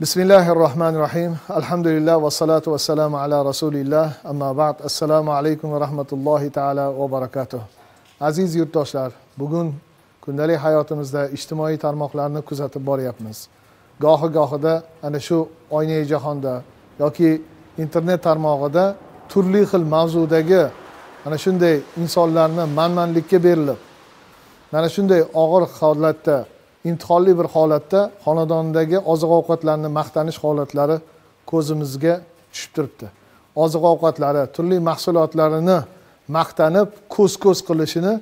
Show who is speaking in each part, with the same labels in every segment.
Speaker 1: Bismillahirrahmanirrahim. Alhamdulillah va salatu va salamu ala rasulillah. Amma ba'd. Assalomu alaykum va rahmatullohi taala va barakatuh. Aziz yurtdoshlar, bugun kundalik hayotimizda ijtimoiy tarmoqlarni kuzatib boryapmiz. Gohi-gohida ana shu oynai jahonda yoki internet tarmog'ida turli xil mavzudagi ana shunday insonlarni manmanlikka berilib, mana shunday og'ir holatda intiholli bir holatda xonadondagi oziq ovqatlarni maqtanish holatlari ko'zimizga tushib turibdi oziq ovqatlari turli mahsulotlarini maqtanib ko'z ko'z qilishini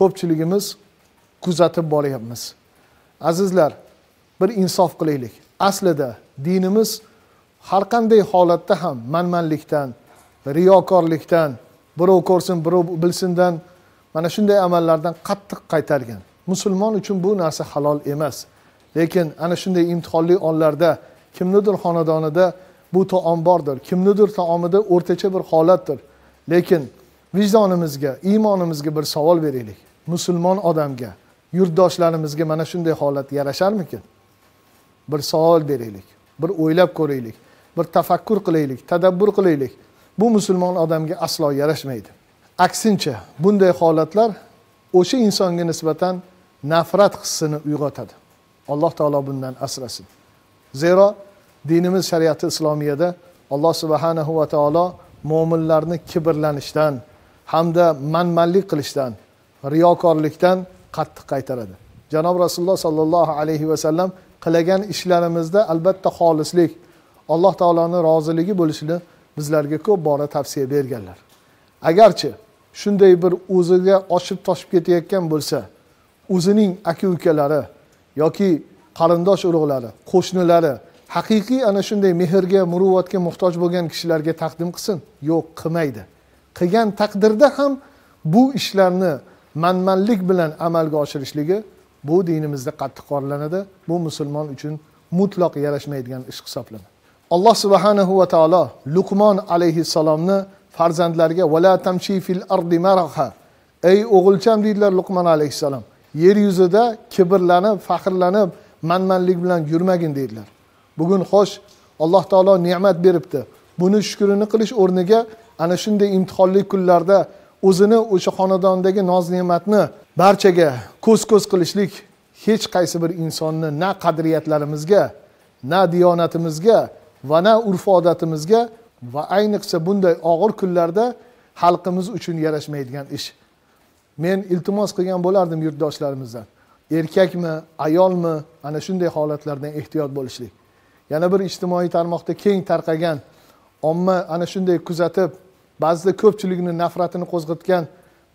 Speaker 1: ko'pchiligimiz kuzatib boryapmiz azizlar bir insof qilaylik aslida dinimiz har qanday holatda ham manmanlikdan riyokorlikdan birov ko'rsin birov bilsindan mana shunday amallardan qattiq qaytargan musulmon uchun bu narsa halol emas lekin ana shunday imtihonli onlarda kimnidir xonadonida bu taom bordir kimnidir taomida o'rtacha bir holatdir lekin vijdonimizga iymonimizga bir savol beraylik musulmon odamga yurtdoshlarimizga mana shunday holat yarasharmikin bir savol beraylik bir o'ylab ko'raylik bir tafakkur qilaylik tadabbur qilaylik bu musulmon odamga aslo yarashmaydi aksincha bunday holatlar o'sha insonga nisbatan nafrat hissini uyg'otadi alloh taolo bundan asrasin zero dinimiz shariati islomiyada alloh subhanahu va taolo mo'minlarni kibrlanishdan hamda manmanlik qilishdan riyokorlikdan qattiq qaytaradi janob rasululloh sollallohu alayhi vasallam qilagan ishlarimizda albatta xolislik alloh taoloni roziligi bo'lishini bizlarga ko'p bora tavsiya berganlar agarchi shunday bir o'ziga oshib toshib ketayotgan bo'lsa o'zining aka ukalari yoki qarindosh urug'lari qo'shnilari haqiqiy ana shunday mehrga muruvvatga muhtoj bo'lgan kishilarga taqdim qilsin yo'q qilmaydi qilgan taqdirda ham bu ishlarni manmanlik bilan amalga oshirishligi bu dinimizda qattiq qoralanadi bu musulmon uchun mutlaq yarashmaydigan ish hisoblanadi alloh subhanahu va taolo luqmon alayhissalomni farzandlariga vala tamshi fil ardi maraha ey o'g'ilcham deydilar luqmon alayhissalom yer yuzida kibrlanib faxrlanib manmanlik bilan yurmagin deydilar bugun xo'sh alloh taolo ne'mat beribdi buni shukrini qilish o'rniga ana shunday imtihonli kunlarda o'zini o'sha xonadondagi noz ne'matni barchaga ko'z ko'z qilishlik hech qaysi bir insonni na qadriyatlarimizga na diyonatimizga va na urf odatimizga va ayniqsa bunday og'ir kunlarda xalqimiz uchun yarashmaydigan ish men iltimos qilgan bo'lardim yurtdoshlarimizdan erkakmi ayolmi ana shunday holatlardan ehtiyot bo'lishlik yana bir ijtimoiy tarmoqda keng tarqagan omma ana shunday kuzatib ba'zida ko'pchilikni nafratini qo'zg'atgan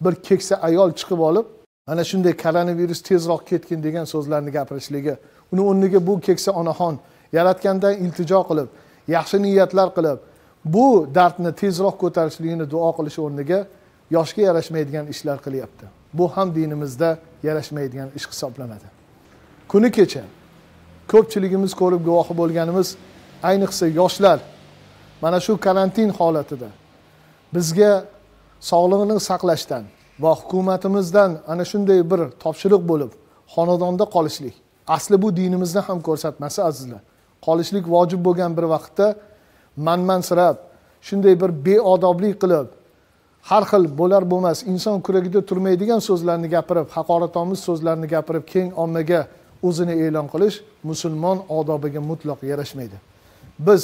Speaker 1: bir keksa ayol chiqib olib ana shunday koronavirus tezroq ketgin degan so'zlarni gapirishligi uni o'rniga bu keksa onaxon yaratgandan iltijo qilib yaxshi niyatlar qilib bu dardni tezroq ko'tarishligini duo qilish o'rniga yoshga yarashmaydigan ishlar qilyapti bu ham dinimizda yarashmaydigan ish hisoblanadi kuni kecha ko'pchiligimiz ko'rib guvohi bo'lganimiz ayniqsa yoshlar mana shu karantin holatida bizga sog'lig'ini saqlashdan va hukumatimizdan ana shunday bir topshiriq bo'lib xonadonda qolishlik asli bu dinimizni ham ko'rsatmasi azizlar qolishlik vojib bo'lgan bir vaqtda manmansirab shunday bir beodoblik qilib har xil bo'lar bo'lmas inson kuragida turmaydigan so'zlarni gapirib haqoratomiz so'zlarni gapirib keng ommaga o'zini e'lon qilish musulmon odobiga mutlaq yarashmaydi biz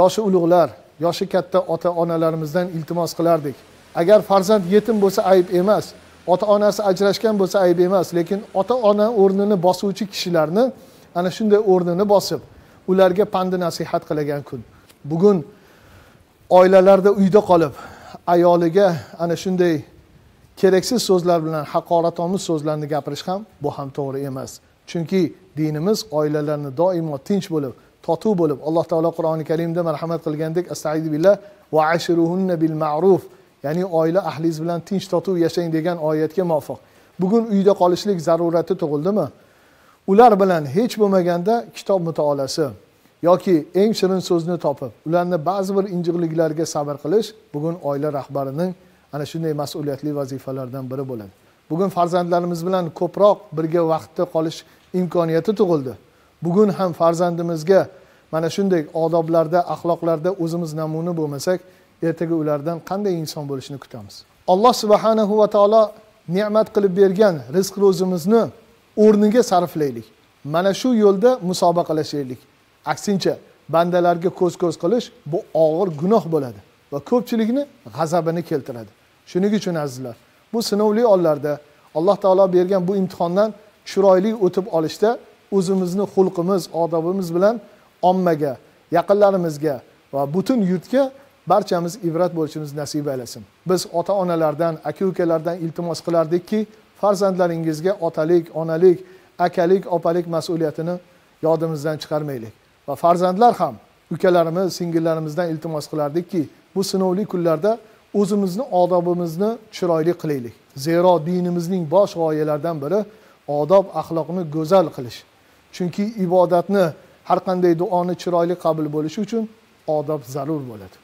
Speaker 1: yoshi ulug'lar yoshi katta ota onalarimizdan iltimos qilardik agar farzand yetim bo'lsa ayb emas ota onasi ajrashgan bo'lsa ayb emas lekin ota ona o'rnini bosuvchi kishilarni ana shunday o'rnini bosib ularga pandi nasihat qilagan kun bugun oilalarda uyda qolib ayoliga ana shunday keraksiz so'zlar bilan haqoratomuz so'zlarni gapirish ham bu ham to'g'ri emas chunki dinimiz oilalarni doimo tinch bo'lib totuv bo'lib alloh taolo qur'oni karimda marhamat qilgandek bil ma'ruf ya'ni oila ahlingiz bilan tinch totuv yashang degan oyatga muvofiq bugun uyda qolishlik zarurati tug'ildimi ular bilan hech bo'lmaganda kitob mutolaasi yoki eng shirin so'zni topib ularni ba'zi bir injiqliklarga sabr qilish bugun oila rahbarining ana shunday mas'uliyatli vazifalaridan biri bo'ladi bugun farzandlarimiz bilan ko'proq birga vaqtda qolish imkoniyati tug'ildi bugun ham farzandimizga mana shunday odoblarda axloqlarda o'zimiz namuna bo'lmasak ertaga ulardan qanday inson bo'lishini kutamiz alloh subhanahu va taolo ne'mat qilib bergan rizq ro'zimizni o'rniga sarflaylik mana shu yo'lda musobaqalashaylik aksincha bandalarga ko'z ko'z qilish bu og'ir gunoh bo'ladi va ko'pchilikni g'azabini keltiradi shuning uchun azizlar bu sinovli onlarda alloh taolo bergan bu imtihondan chiroyli o'tib olishda o'zimizni xulqimiz odobimiz bilan ommaga yaqinlarimizga va butun yurtga barchamiz ibrat bo'lishimiz nasib aylasin biz ota onalardan aka ukalardan iltimos qilardikki farzandlaringizga otalik onalik akalik opalik mas'uliyatini yodimizdan chiqarmaylik va farzandlar ham ukalarimiz singillarimizdan iltimos qilardikki bu sinovli kunlarda o'zimizni odobimizni chiroyli qilaylik zero dinimizning bosh g'oyalaridan biri odob axloqni go'zal qilish chunki ibodatni har qanday duoni chiroyli qabul bo'lishi uchun odob zarur bo'ladi